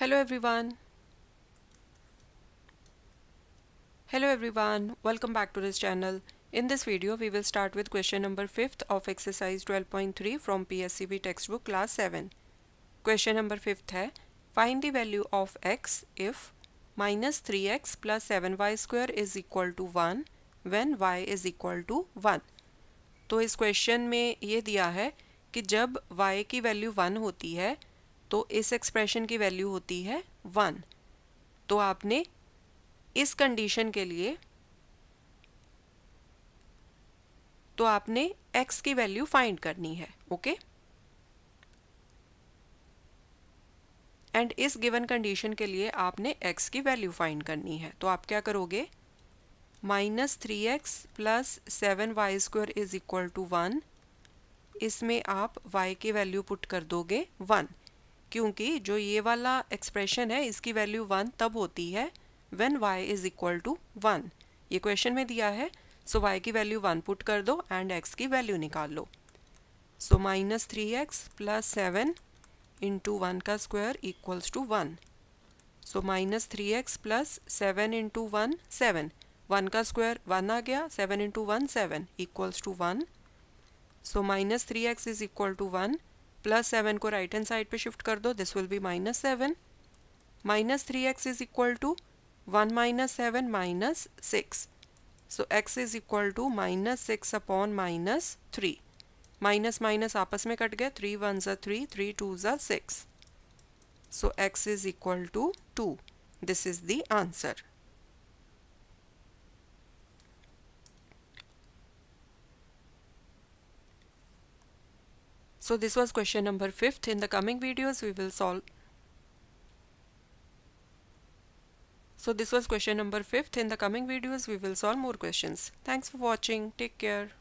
hello everyone hello everyone welcome back to this channel in this video we will start with question number 5th of exercise 12.3 from PSCB textbook class 7 question number 5th hai find the value of x if minus 3x plus 7y square is equal to 1 when y is equal to 1 तो इस question में ये दिया है कि जब y की value 1 होती है तो इस एक्सप्रेशन की वैल्यू होती है वन तो आपने इस कंडीशन के लिए तो आपने x की वैल्यू फाइंड करनी है ओके एंड इस गिवन कंडीशन के लिए आपने x की वैल्यू फाइंड करनी है तो आप क्या करोगे minus three x plus seven y square is equal to one इसमें आप y की वैल्यू पुट कर दोगे वन क्योंकि जो ये वाला एक्सप्रेशन है इसकी वैल्यू वन तब होती है when y is equal to one ये क्वेश्चन में दिया है सो वाई की वैल्यू वन पुट कर दो एंड एक्स की वैल्यू निकाल लो so minus three x plus seven into one का square equals to one so minus three x plus seven into one seven one का स्क्वायर वन आ गया seven into one seven equals to one so minus three x is equal to one plus seven को right hand side पे shift कर दो this will be minus seven minus three x is equal to one minus seven minus six so x is equal to minus six upon minus three minus minus आपस में cut गए three one ज three three two ज six so x is equal to two this is the answer So this was question number 5th. In the coming videos we will solve. So this was question number 5th. In the coming videos we will solve more questions. Thanks for watching. Take care.